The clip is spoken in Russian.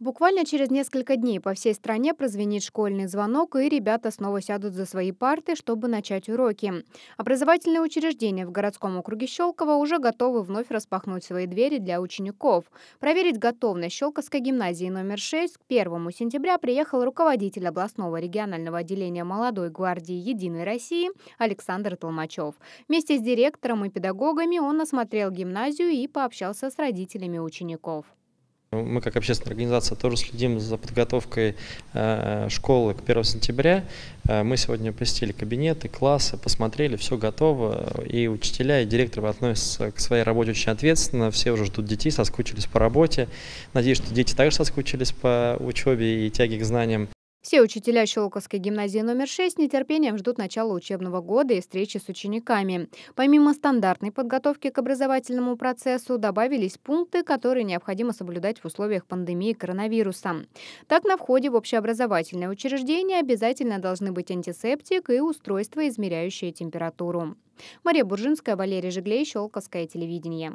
Буквально через несколько дней по всей стране прозвенит школьный звонок, и ребята снова сядут за свои парты, чтобы начать уроки. Образовательные учреждения в городском округе Щелково уже готовы вновь распахнуть свои двери для учеников. Проверить готовность Щелковской гимназии номер 6 к 1 сентября приехал руководитель областного регионального отделения молодой гвардии «Единой России» Александр Толмачев. Вместе с директором и педагогами он осмотрел гимназию и пообщался с родителями учеников. Ну, мы как общественная организация тоже следим за подготовкой э, школы к 1 сентября. Э, мы сегодня посетили кабинеты, классы, посмотрели, все готово. И учителя, и директоры относятся к своей работе очень ответственно. Все уже ждут детей, соскучились по работе. Надеюсь, что дети также соскучились по учебе и тяге к знаниям. Все учителя Щелковской гимназии номер 6 с нетерпением ждут начала учебного года и встречи с учениками. Помимо стандартной подготовки к образовательному процессу, добавились пункты, которые необходимо соблюдать в условиях пандемии коронавируса. Так, на входе в общеобразовательное учреждение обязательно должны быть антисептик и устройство, измеряющее температуру. Мария Буржинская, Валерий Жиглей, Щелковское телевидение.